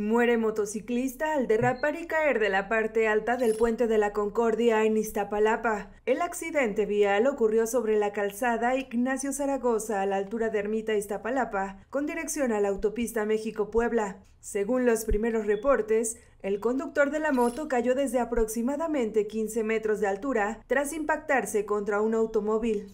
Muere motociclista al derrapar y caer de la parte alta del puente de la Concordia en Iztapalapa. El accidente vial ocurrió sobre la calzada Ignacio Zaragoza a la altura de Ermita Iztapalapa, con dirección a la autopista México-Puebla. Según los primeros reportes, el conductor de la moto cayó desde aproximadamente 15 metros de altura tras impactarse contra un automóvil.